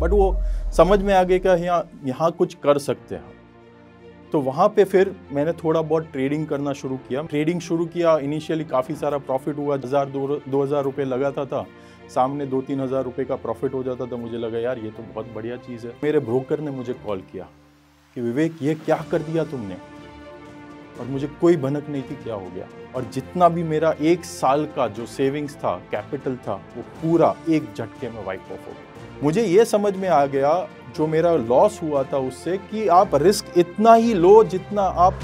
But वो समझ में आ गया कि यहाँ यहाँ कुछ कर सकते हैं तो वहाँ पे फिर मैंने थोड़ा बहुत ट्रेडिंग करना शुरू किया ट्रेडिंग शुरू किया इनिशियली काफ़ी सारा प्रॉफिट हुआ हज़ार दो, दो हज़ार रुपये लगाता था सामने दो तीन हज़ार रुपये का प्रॉफिट हो जाता था मुझे लगा यार ये तो बहुत बढ़िया चीज़ है मेरे ब्रोकर ने मुझे कॉल किया कि विवेक ये क्या कर दिया तुमने और मुझे कोई भनक नहीं थी क्या हो गया और जितना भी मेरा एक साल का जो सेविंग्स था कैपिटल था वो पूरा एक झटके में वाइप ऑफ हो गया मुझे ये समझ में आ गया जो मेरा लॉस हुआ था उससे कि आप रिस्क इतना ही लो जितना आप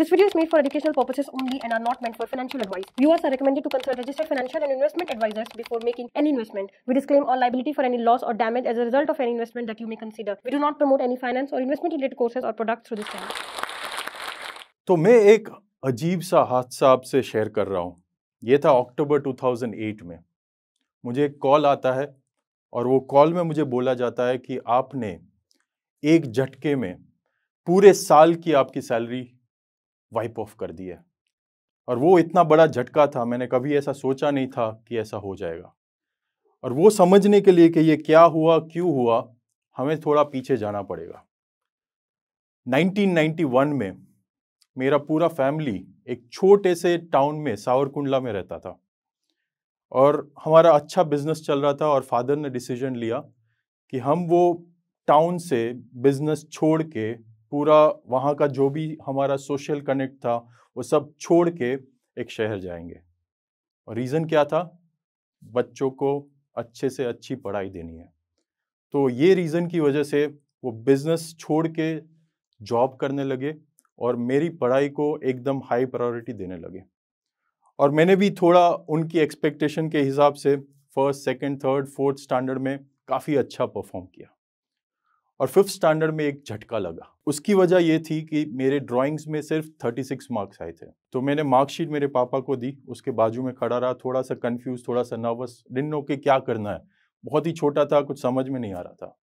This video is made for educational purposes only and are not meant for financial advice. Viewers are recommended to consult registered financial and investment advisors before making any investment. We disclaim all liability for any loss or damage as a result of any investment that you may consider. We do not promote any finance or investment related courses or products through this channel. तो मैं एक अजीब सा हादसा आपसे share कर रहा हूँ ये था अक्टूबर 2008 में मुझे एक कॉल आता है और वो कॉल में मुझे बोला जाता है कि आपने एक झटके में पूरे साल की आपकी सैलरी वाइप ऑफ कर दी है और वो इतना बड़ा झटका था मैंने कभी ऐसा सोचा नहीं था कि ऐसा हो जाएगा और वो समझने के लिए कि ये क्या हुआ क्यों हुआ हमें थोड़ा पीछे जाना पड़ेगा 1991 में मेरा पूरा फैमिली एक छोटे से टाउन में सावरकुंडला में रहता था और हमारा अच्छा बिजनेस चल रहा था और फादर ने डिसीजन लिया कि हम वो टाउन से बिजनेस छोड़ के पूरा वहाँ का जो भी हमारा सोशल कनेक्ट था वो सब छोड़ के एक शहर जाएंगे और रीज़न क्या था बच्चों को अच्छे से अच्छी पढ़ाई देनी है तो ये रीज़न की वजह से वो बिज़नेस छोड़ के जॉब करने लगे और मेरी पढ़ाई को एकदम हाई प्रायोरिटी देने लगे और मैंने भी थोड़ा उनकी एक्सपेक्टेशन के हिसाब से first second third fourth standard में काफ़ी अच्छा परफॉर्म किया और फिफ्थ स्टैंडर्ड में एक झटका लगा उसकी वजह यह थी कि मेरे ड्राइंग्स में सिर्फ 36 मार्क्स आए थे तो मैंने मार्कशीट मेरे पापा को दी उसके बाजू में खड़ा रहा थोड़ा सा कंफ्यूज थोड़ा सा नर्वस डिन्नो के क्या करना है बहुत ही छोटा था कुछ समझ में नहीं आ रहा था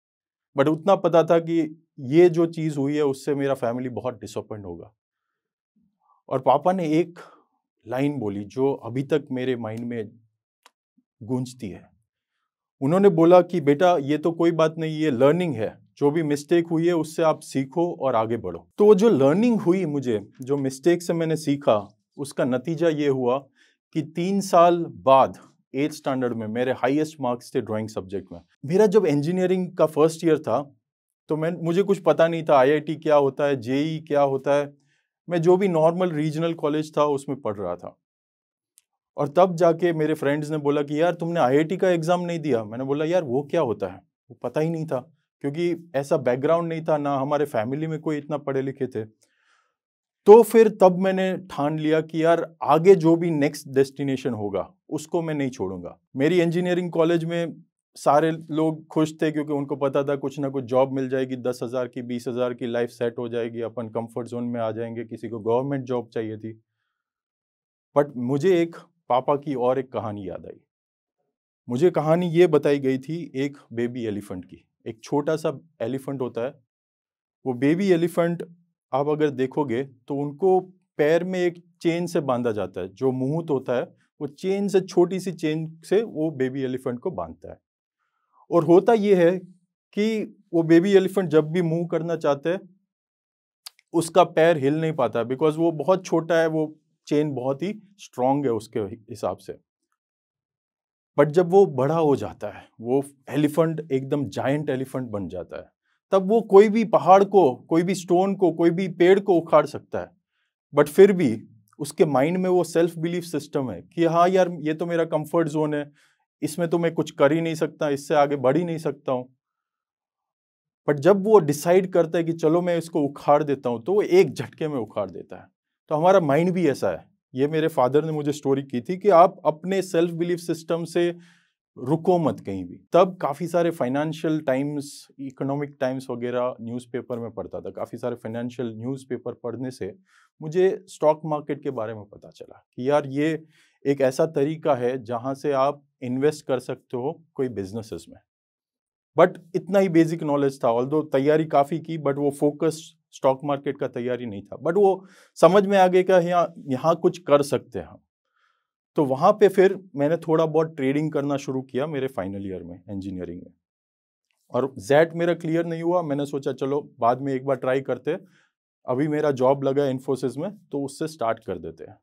बट उतना पता था कि ये जो चीज़ हुई है उससे मेरा फैमिली बहुत डिसअपॉइंट होगा और पापा ने एक लाइन बोली जो अभी तक मेरे माइंड में गूंजती है उन्होंने बोला कि बेटा ये तो कोई बात नहीं ये लर्निंग है जो भी मिस्टेक हुई है उससे आप सीखो और आगे बढ़ो तो वो जो लर्निंग हुई मुझे जो मिस्टेक से मैंने सीखा उसका नतीजा ये हुआ कि तीन साल बाद एट स्टैंडर्ड में मेरे हाईएस्ट मार्क्स थे ड्राइंग सब्जेक्ट में मेरा जब इंजीनियरिंग का फर्स्ट ईयर था तो मैं मुझे कुछ पता नहीं था आईआईटी क्या होता है जेई e क्या होता है मैं जो भी नॉर्मल रीजनल कॉलेज था उसमें पढ़ रहा था और तब जाके मेरे फ्रेंड्स ने बोला कि यार तुमने आई का एग्ज़ाम नहीं दिया मैंने बोला यार वो क्या होता है वो पता ही नहीं था क्योंकि ऐसा बैकग्राउंड नहीं था ना हमारे फैमिली में कोई इतना पढ़े लिखे थे तो फिर तब मैंने ठान लिया कि यार आगे जो भी नेक्स्ट डेस्टिनेशन होगा उसको मैं नहीं छोड़ूंगा मेरी इंजीनियरिंग कॉलेज में सारे लोग खुश थे क्योंकि उनको पता था कुछ ना कुछ जॉब मिल जाएगी दस हज़ार की बीस हज़ार की लाइफ सेट हो जाएगी अपन कंफर्ट जोन में आ जाएंगे किसी को गवर्नमेंट जॉब चाहिए थी बट मुझे एक पापा की और एक कहानी याद आई मुझे कहानी ये बताई गई थी एक बेबी एलिफेंट की एक छोटा सा एलिफेंट होता है वो बेबी एलिफेंट आप अगर देखोगे तो उनको पैर में एक चेन से बांधा जाता है जो मुहूर्त होता है वो चेन से छोटी सी चेन से वो बेबी एलिफेंट को बांधता है और होता ये है कि वो बेबी एलिफेंट जब भी मूव करना चाहते हैं उसका पैर हिल नहीं पाता बिकॉज वो बहुत छोटा है वो चेन बहुत ही स्ट्रांग है उसके हिसाब से बट जब वो बड़ा हो जाता है वो एलिफेंट एकदम जाइंट एलिफेंट बन जाता है तब वो कोई भी पहाड़ को कोई भी स्टोन को कोई भी पेड़ को उखाड़ सकता है बट फिर भी उसके माइंड में वो सेल्फ बिलीफ सिस्टम है कि हाँ यार ये तो मेरा कंफर्ट जोन है इसमें तो मैं कुछ कर ही नहीं सकता इससे आगे बढ़ ही नहीं सकता हूँ बट जब वो डिसाइड करता है कि चलो मैं इसको उखाड़ देता हूँ तो वो एक झटके में उखाड़ देता है तो हमारा माइंड भी ऐसा है ये मेरे फादर ने मुझे स्टोरी की थी कि आप अपने सेल्फ बिलीफ सिस्टम से रुको मत कहीं भी तब काफ़ी सारे फाइनेंशियल टाइम्स इकोनॉमिक टाइम्स वगैरह न्यूज़पेपर में पढ़ता था काफ़ी सारे फाइनेंशियल न्यूज़पेपर पढ़ने से मुझे स्टॉक मार्केट के बारे में पता चला कि यार ये एक ऐसा तरीका है जहाँ से आप इन्वेस्ट कर सकते हो कोई बिजनेसेस में बट इतना ही बेसिक नॉलेज था ऑल तैयारी काफ़ी की बट वो फोकस स्टॉक मार्केट का तैयारी नहीं था बट वो समझ में आ गया कि यहाँ यहाँ कुछ कर सकते हैं तो वहाँ पे फिर मैंने थोड़ा बहुत ट्रेडिंग करना शुरू किया मेरे फाइनल ईयर में इंजीनियरिंग में और जैट मेरा क्लियर नहीं हुआ मैंने सोचा चलो बाद में एक बार ट्राई करते अभी मेरा जॉब लगा इन्फोसिस में तो उससे स्टार्ट कर देते हैं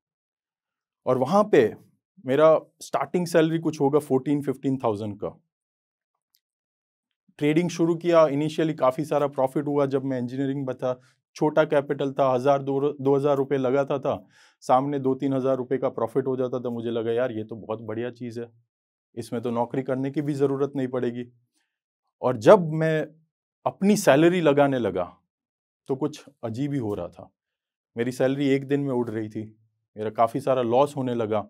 और वहाँ पे मेरा स्टार्टिंग सैलरी कुछ होगा फोर्टीन फिफ्टीन थाउजेंड का ट्रेडिंग शुरू किया इनिशियली काफ़ी सारा प्रॉफिट हुआ जब मैं इंजीनियरिंग में था छोटा कैपिटल था हज़ार दो दो हज़ार रुपये लगाता था सामने दो तीन हज़ार रुपये का प्रॉफिट हो जाता था मुझे लगा यार ये तो बहुत बढ़िया चीज़ है इसमें तो नौकरी करने की भी ज़रूरत नहीं पड़ेगी और जब मैं अपनी सैलरी लगाने लगा तो कुछ अजीब ही हो रहा था मेरी सैलरी एक दिन में उड़ रही थी मेरा काफ़ी सारा लॉस होने लगा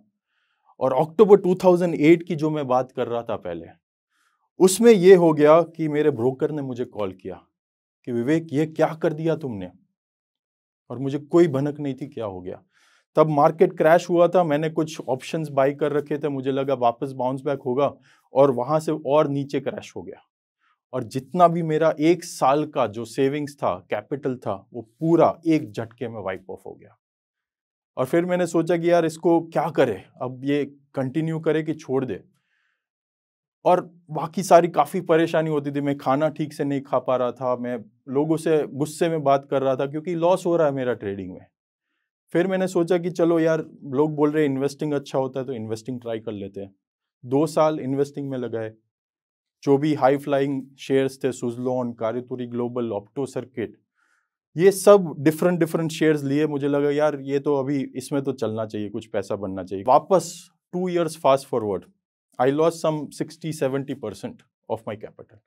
और अक्टूबर 2008 की जो मैं बात कर रहा था पहले उसमें यह हो गया कि मेरे ब्रोकर ने मुझे कॉल किया कि विवेक ये क्या कर दिया तुमने और मुझे कोई भनक नहीं थी क्या हो गया तब मार्केट क्रैश हुआ था मैंने कुछ ऑप्शंस बाई कर रखे थे मुझे लगा वापस बाउंस बैक होगा और वहां से और नीचे क्रैश हो गया और जितना भी मेरा एक साल का जो सेविंग्स था कैपिटल था वो पूरा एक झटके में वाइप ऑफ हो गया और फिर मैंने सोचा कि यार इसको क्या करे अब ये कंटिन्यू करे कि छोड़ दे और बाकी सारी काफ़ी परेशानी होती थी मैं खाना ठीक से नहीं खा पा रहा था मैं लोगों से गुस्से में बात कर रहा था क्योंकि लॉस हो रहा है मेरा ट्रेडिंग में फिर मैंने सोचा कि चलो यार लोग बोल रहे इन्वेस्टिंग अच्छा होता है तो इन्वेस्टिंग ट्राई कर लेते हैं दो साल इन्वेस्टिंग में लगाए जो भी हाई फ्लाइंग शेयर्स थे Suzlon Karuturi Global Opto Circuit ये सब डिफरेंट डिफरेंट शेयर्स लिए मुझे लगा यार ये तो अभी इसमें तो चलना चाहिए कुछ पैसा बनना चाहिए वापस two years fast forward I lost some sixty seventy percent of my capital.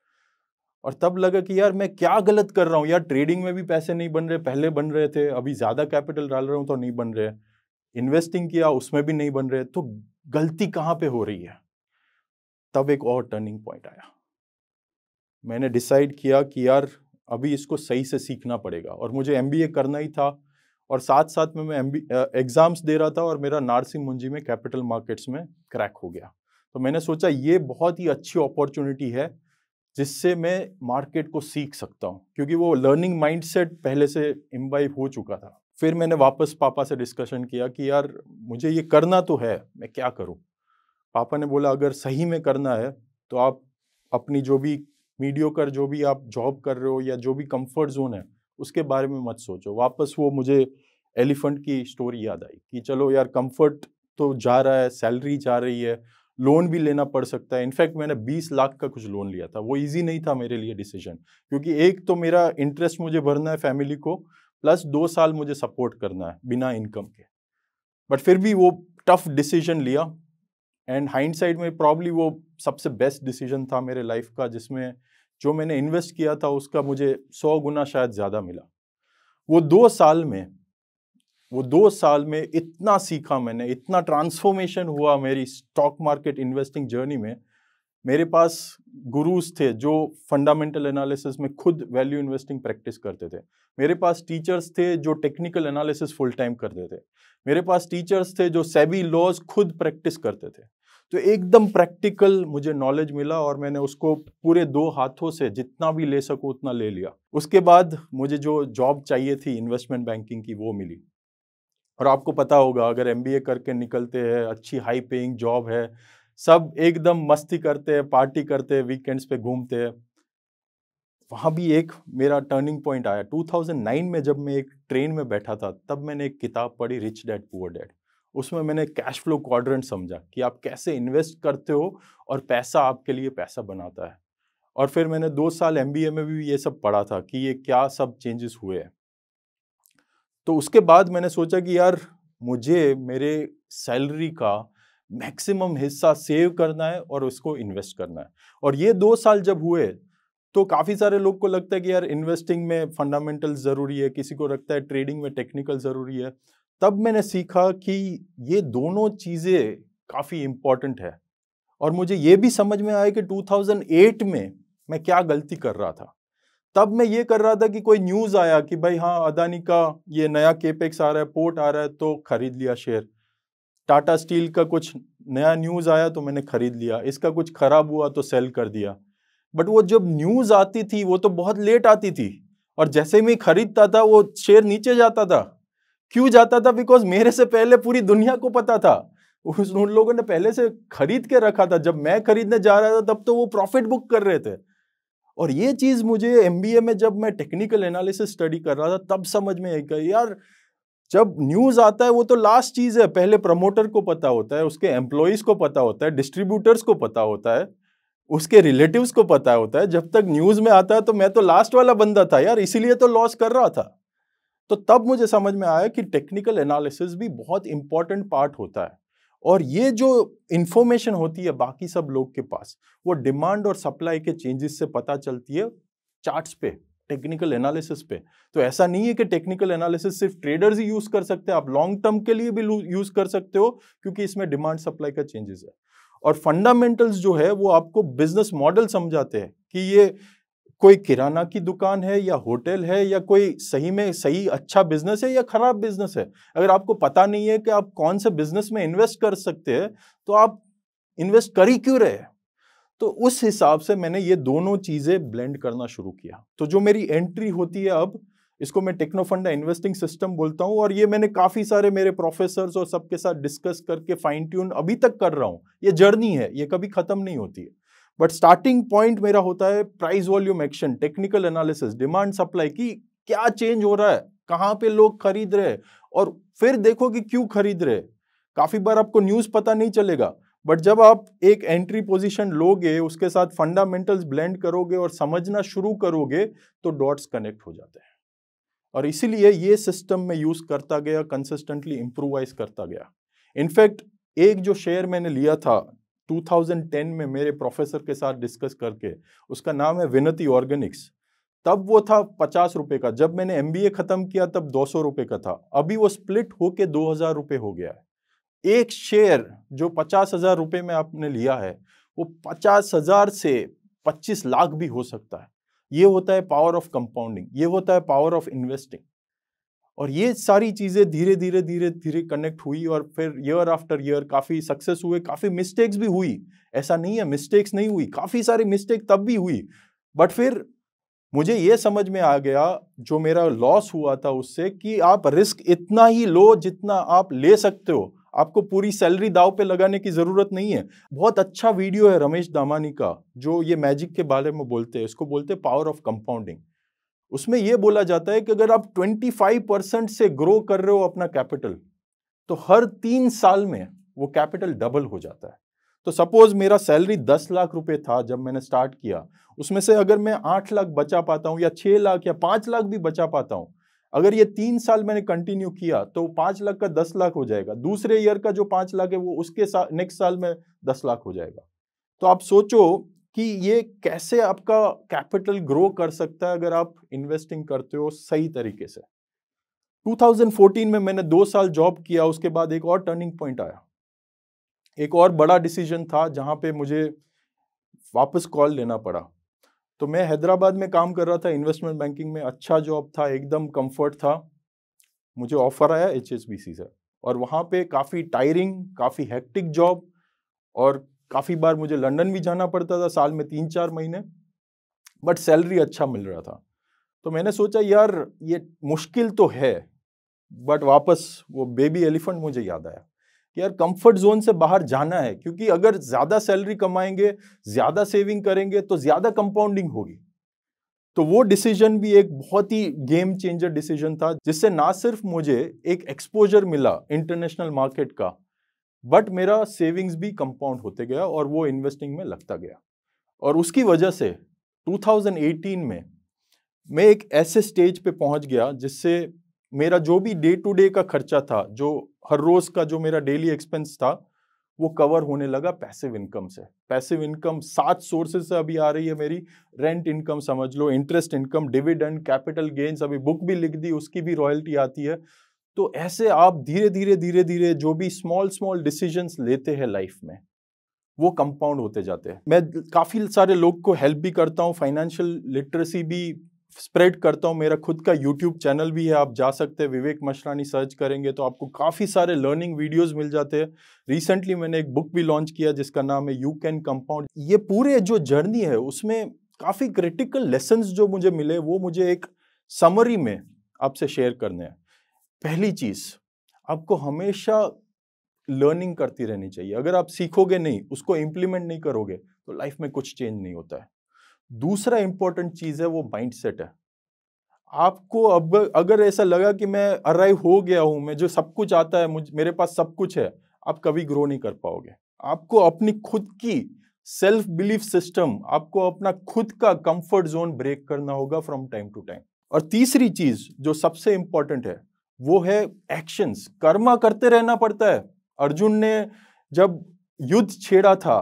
और तब लगा कि यार मैं क्या गलत कर रहा हूँ यार ट्रेडिंग में भी पैसे नहीं बन रहे पहले बन रहे थे अभी ज़्यादा कैपिटल डाल रहा हूँ तो नहीं बन रहे इन्वेस्टिंग किया उसमें भी नहीं बन रहे तो गलती कहाँ पे हो रही है तब एक और टर्निंग पॉइंट आया मैंने डिसाइड किया कि यार अभी इसको सही से सीखना पड़ेगा और मुझे एम करना ही था और साथ साथ में मैं एम एग्ज़ाम्स दे रहा था और मेरा नारसिंह मुंजी में कैपिटल मार्केट्स में क्रैक हो गया तो मैंने सोचा ये बहुत ही अच्छी अपॉर्चुनिटी है जिससे मैं मार्केट को सीख सकता हूँ क्योंकि वो लर्निंग माइंडसेट पहले से इम्बाइव हो चुका था फिर मैंने वापस पापा से डिस्कशन किया कि यार मुझे ये करना तो है मैं क्या करूँ पापा ने बोला अगर सही में करना है तो आप अपनी जो भी मीडियो कर जो भी आप जॉब कर रहे हो या जो भी कंफर्ट जोन है उसके बारे में मत सोचो वापस वो मुझे एलिफेंट की स्टोरी याद आई कि चलो यार कंफर्ट तो जा रहा है सैलरी जा रही है लोन भी लेना पड़ सकता है इनफैक्ट मैंने 20 लाख का कुछ लोन लिया था वो इजी नहीं था मेरे लिए डिसीजन क्योंकि एक तो मेरा इंटरेस्ट मुझे भरना है फैमिली को प्लस दो साल मुझे सपोर्ट करना है बिना इनकम के बट फिर भी वो टफ डिसीजन लिया एंड हाइंड साइड में प्रॉब्ली वो सबसे बेस्ट डिसीजन था मेरे लाइफ का जिसमें जो मैंने इन्वेस्ट किया था उसका मुझे सौ गुना शायद ज़्यादा मिला वो दो साल में वो दो साल में इतना सीखा मैंने इतना ट्रांसफॉर्मेशन हुआ मेरी स्टॉक मार्केट इन्वेस्टिंग जर्नी में मेरे पास गुरुज थे जो फंडामेंटल एनालिसिस में खुद वैल्यू इन्वेस्टिंग प्रैक्टिस करते थे मेरे पास टीचर्स थे जो टेक्निकल एनालिसिस फुल टाइम करते थे मेरे पास टीचर्स थे जो सेबी लॉज खुद प्रैक्टिस करते थे तो एकदम प्रैक्टिकल मुझे नॉलेज मिला और मैंने उसको पूरे दो हाथों से जितना भी ले सकूँ उतना ले लिया उसके बाद मुझे जो जॉब चाहिए थी इन्वेस्टमेंट बैंकिंग की वो मिली और आपको पता होगा अगर एम करके निकलते हैं अच्छी हाई पेइंग जॉब है सब एकदम मस्ती करते हैं पार्टी करते हैं वीकेंड्स पे घूमते हैं वहाँ भी एक मेरा टर्निंग पॉइंट आया 2009 में जब मैं एक ट्रेन में बैठा था तब मैंने एक किताब पढ़ी रिच डैड पुअर डैड उसमें मैंने कैश फ्लो क्वाड्रेंट समझा कि आप कैसे इन्वेस्ट करते हो और पैसा आपके लिए पैसा बनाता है और फिर मैंने दो साल एम में भी ये सब पढ़ा था कि ये क्या सब चेंजेस हुए हैं तो उसके बाद मैंने सोचा कि यार मुझे मेरे सैलरी का मैक्सिमम हिस्सा सेव करना है और उसको इन्वेस्ट करना है और ये दो साल जब हुए तो काफ़ी सारे लोग को लगता है कि यार इन्वेस्टिंग में फंडामेंटल ज़रूरी है किसी को लगता है ट्रेडिंग में टेक्निकल ज़रूरी है तब मैंने सीखा कि ये दोनों चीज़ें काफ़ी इम्पॉर्टेंट है और मुझे ये भी समझ में आया कि 2008 में मैं क्या गलती कर रहा था तब मैं ये कर रहा था कि कोई न्यूज़ आया कि भाई हाँ अदानी का ये नया केपेक्स आ रहा है पोर्ट आ रहा है तो खरीद लिया शेयर टाटा स्टील का कुछ नया न्यूज़ आया तो मैंने खरीद लिया इसका कुछ ख़राब हुआ तो सेल कर दिया बट वो जब न्यूज़ आती थी वो तो बहुत लेट आती थी और जैसे मैं खरीदता था वो शेयर नीचे जाता था क्यों जाता था बिकॉज मेरे से पहले पूरी दुनिया को पता था उस उन लोगों ने पहले से खरीद के रखा था जब मैं खरीदने जा रहा था तब तो वो प्रॉफिट बुक कर रहे थे और ये चीज़ मुझे एम में जब मैं टेक्निकल एनालिसिस स्टडी कर रहा था तब समझ में आई यार जब न्यूज़ आता है वो तो लास्ट चीज़ है पहले प्रमोटर को पता होता है उसके एम्प्लॉयज़ को पता होता है डिस्ट्रीब्यूटर्स को पता होता है उसके रिलेटिव्स को पता होता है जब तक न्यूज़ में आता है तो मैं तो लास्ट वाला बंदा था यार इसीलिए तो लॉस कर रहा था तो तब मुझे समझ में आया कि टेक्निकल एनालिसिस भी बहुत इंपॉर्टेंट पार्ट होता है और ये जो इंफॉर्मेशन होती है बाकी सब लोग के पास वो डिमांड और सप्लाई के चेंजेस से पता चलती है चार्ट्स पे टेक्निकल एनालिसिस पे तो ऐसा नहीं है कि टेक्निकल एनालिसिस सिर्फ ट्रेडर्स ही यूज़ कर सकते हैं आप लॉन्ग टर्म के लिए भी यूज़ कर सकते हो क्योंकि इसमें डिमांड सप्लाई का चेंजेस है और फंडामेंटल्स जो है वो आपको बिजनेस मॉडल समझाते हैं कि ये कोई किराना की दुकान है या होटल है या कोई सही में सही अच्छा बिजनेस है या खराब बिजनेस है अगर आपको पता नहीं है कि आप कौन से बिजनेस में इन्वेस्ट कर सकते हैं तो आप इन्वेस्ट कर ही क्यों रहे तो उस हिसाब से मैंने ये दोनों चीज़ें ब्लेंड करना शुरू किया तो जो मेरी एंट्री होती है अब इसको मैं टेक्नो फंडा इन्वेस्टिंग सिस्टम बोलता हूँ और ये मैंने काफ़ी सारे मेरे प्रोफेसर और सबके साथ डिस्कस करके फाइन ट्यून अभी तक कर रहा हूँ ये जर्नी है ये कभी ख़त्म नहीं होती है बट स्टार्टिंग पॉइंट मेरा होता है price volume action technical analysis demand supply की क्या चेंज हो रहा है कहाँ पे लोग खरीद रहे और फिर देखो कि क्यों खरीद रहे काफ़ी बार आपको न्यूज़ पता नहीं चलेगा बट जब आप एक एंट्री पोजीशन लोगे उसके साथ फंडामेंटल्स ब्लेंड करोगे और समझना शुरू करोगे तो डॉट्स कनेक्ट हो जाते हैं और इसीलिए ये सिस्टम में यूज़ करता गया कंसिस्टेंटली इम्प्रूवाइज करता गया इनफैक्ट एक जो शेयर मैंने लिया था 2010 में मेरे प्रोफेसर के साथ डिस्कस करके उसका नाम है विनती ऑर्गेनिक्स तब वो था पचास रुपये का जब मैंने एम ख़त्म किया तब दो सौ का था अभी वो स्प्लिट होके दो हज़ार रुपये हो गया है एक शेयर जो पचास हज़ार रुपये में आपने लिया है वो पचास हज़ार से पच्चीस लाख भी हो सकता है ये होता है पावर ऑफ कंपाउंडिंग ये होता है पावर ऑफ इन्वेस्टिंग और ये सारी चीज़ें धीरे धीरे धीरे धीरे कनेक्ट हुई और फिर ईयर आफ्टर ईयर काफ़ी सक्सेस हुए काफ़ी मिस्टेक्स भी हुई ऐसा नहीं है मिस्टेक्स नहीं हुई काफ़ी सारी मिस्टेक तब भी हुई बट फिर मुझे ये समझ में आ गया जो मेरा लॉस हुआ था उससे कि आप रिस्क इतना ही लो जितना आप ले सकते हो आपको पूरी सैलरी दाव पे लगाने की ज़रूरत नहीं है बहुत अच्छा वीडियो है रमेश दामानी का जो ये मैजिक के बारे में बोलते हैं इसको बोलते हैं पावर ऑफ कंपाउंडिंग उसमें यह बोला जाता है कि अगर आप 25 परसेंट से ग्रो कर रहे हो अपना कैपिटल तो हर तीन साल में वो कैपिटल डबल हो जाता है तो सपोज मेरा सैलरी दस लाख रुपए था जब मैंने स्टार्ट किया उसमें से अगर मैं आठ लाख बचा पाता हूँ या छह लाख या पांच लाख भी बचा पाता हूँ अगर ये तीन साल मैंने कंटिन्यू किया तो पांच लाख का दस लाख हो जाएगा दूसरे ईयर का जो पांच लाख है वो उसके नेक्स्ट साल में दस लाख हो जाएगा तो आप सोचो कि ये कैसे आपका कैपिटल ग्रो कर सकता है अगर आप इन्वेस्टिंग करते हो सही तरीके से 2014 में मैंने दो साल जॉब किया उसके बाद एक और टर्निंग पॉइंट आया एक और बड़ा डिसीजन था जहां पे मुझे वापस कॉल लेना पड़ा तो मैं हैदराबाद में काम कर रहा था इन्वेस्टमेंट बैंकिंग में अच्छा जॉब था एकदम कंफर्ट था मुझे ऑफर आया एच से और वहां पे काफ़ी टायरिंग काफ़ी हेक्टिक जॉब और काफ़ी बार मुझे लंदन भी जाना पड़ता था साल में तीन चार महीने बट सैलरी अच्छा मिल रहा था तो मैंने सोचा यार ये मुश्किल तो है बट वापस वो बेबी एलिफेंट मुझे याद आया कि यार कंफर्ट जोन से बाहर जाना है क्योंकि अगर ज़्यादा सैलरी कमाएंगे ज़्यादा सेविंग करेंगे तो ज़्यादा कंपाउंडिंग होगी तो वो डिसीजन भी एक बहुत ही गेम चेंजर डिसीजन था जिससे ना सिर्फ मुझे एक एक्सपोजर मिला इंटरनेशनल मार्केट का बट मेरा सेविंग्स भी कंपाउंड होते गया और वो इन्वेस्टिंग में लगता गया और उसकी वजह से 2018 में मैं एक ऐसे स्टेज पे पहुंच गया जिससे मेरा जो भी डे टू डे का खर्चा था जो हर रोज़ का जो मेरा डेली एक्सपेंस था वो कवर होने लगा पैसिव इनकम से पैसिव इनकम सात सोर्सेज से अभी आ रही है मेरी रेंट इनकम समझ लो interest income dividend capital gains अभी बुक भी लिख दी उसकी भी रॉयल्टी आती है तो ऐसे आप धीरे धीरे धीरे धीरे जो भी स्मॉल स्मॉल डिसीजंस लेते हैं लाइफ में वो कंपाउंड होते जाते हैं मैं काफ़ी सारे लोग को हेल्प भी करता हूँ फाइनेंशियल लिटरेसी भी स्प्रेड करता हूँ मेरा खुद का यूट्यूब चैनल भी है आप जा सकते हैं विवेक मशरानी सर्च करेंगे तो आपको काफ़ी सारे लर्निंग वीडियोस मिल जाते हैं रिसेंटली मैंने एक बुक भी लॉन्च किया जिसका नाम है यू कैन कंपाउंड ये पूरे जो जर्नी है उसमें काफ़ी क्रिटिकल लेसन्स जो मुझे मिले वो मुझे एक समरी में आपसे शेयर करने हैं पहली चीज़ आपको हमेशा लर्निंग करती रहनी चाहिए अगर आप सीखोगे नहीं उसको इम्प्लीमेंट नहीं करोगे तो लाइफ में कुछ चेंज नहीं होता है दूसरा इंपॉर्टेंट चीज़ है वो माइंड सेट है आपको अब अगर ऐसा लगा कि मैं अराइव हो गया हूं मैं जो सब कुछ आता है मुझ मेरे पास सब कुछ है आप कभी ग्रो नहीं कर पाओगे आपको अपनी खुद की सेल्फ बिलीफ सिस्टम आपको अपना खुद का कंफर्ट जोन ब्रेक करना होगा फ्रॉम टाइम टू टाइम और तीसरी चीज़ जो सबसे इंपॉर्टेंट है वो है एक्शंस कर्मा करते रहना पड़ता है अर्जुन ने जब युद्ध छेड़ा था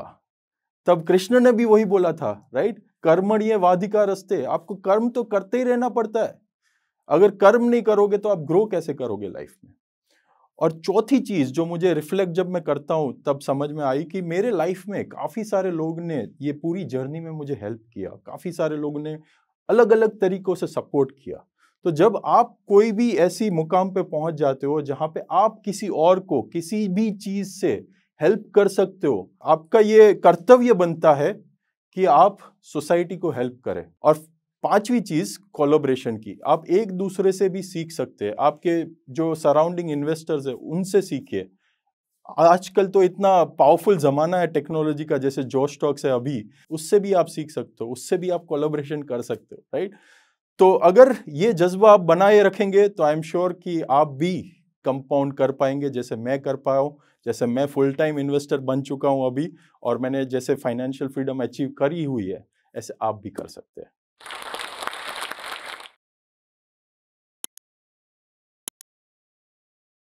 तब कृष्ण ने भी वही बोला था राइट कर्मणीय वाधिका रस्ते आपको कर्म तो करते ही रहना पड़ता है अगर कर्म नहीं करोगे तो आप ग्रो कैसे करोगे लाइफ में और चौथी चीज जो मुझे रिफ्लेक्ट जब मैं करता हूं तब समझ में आई कि मेरे लाइफ में काफ़ी सारे लोग ने ये पूरी जर्नी में मुझे हेल्प किया काफ़ी सारे लोगों ने अलग अलग तरीकों से सपोर्ट किया तो जब आप कोई भी ऐसी मुकाम पे पहुंच जाते हो जहां पे आप किसी और को किसी भी चीज़ से हेल्प कर सकते हो आपका ये कर्तव्य बनता है कि आप सोसाइटी को हेल्प करें और पांचवी चीज़ कोलोब्रेशन की आप एक दूसरे से भी सीख सकते हैं आपके जो सराउंडिंग इन्वेस्टर्स है उनसे सीखिए आजकल तो इतना पावरफुल ज़माना है टेक्नोलॉजी का जैसे जो स्टॉक्स है अभी उससे भी आप सीख सकते हो उससे भी आप कोलोब्रेशन कर सकते हो राइट तो अगर ये जज्बा आप बनाए रखेंगे तो आई एम श्योर कि आप भी कंपाउंड कर पाएंगे जैसे मैं कर पाया हूँ जैसे मैं फुल टाइम इन्वेस्टर बन चुका हूँ अभी और मैंने जैसे फाइनेंशियल फ्रीडम अचीव करी हुई है ऐसे आप भी कर सकते हैं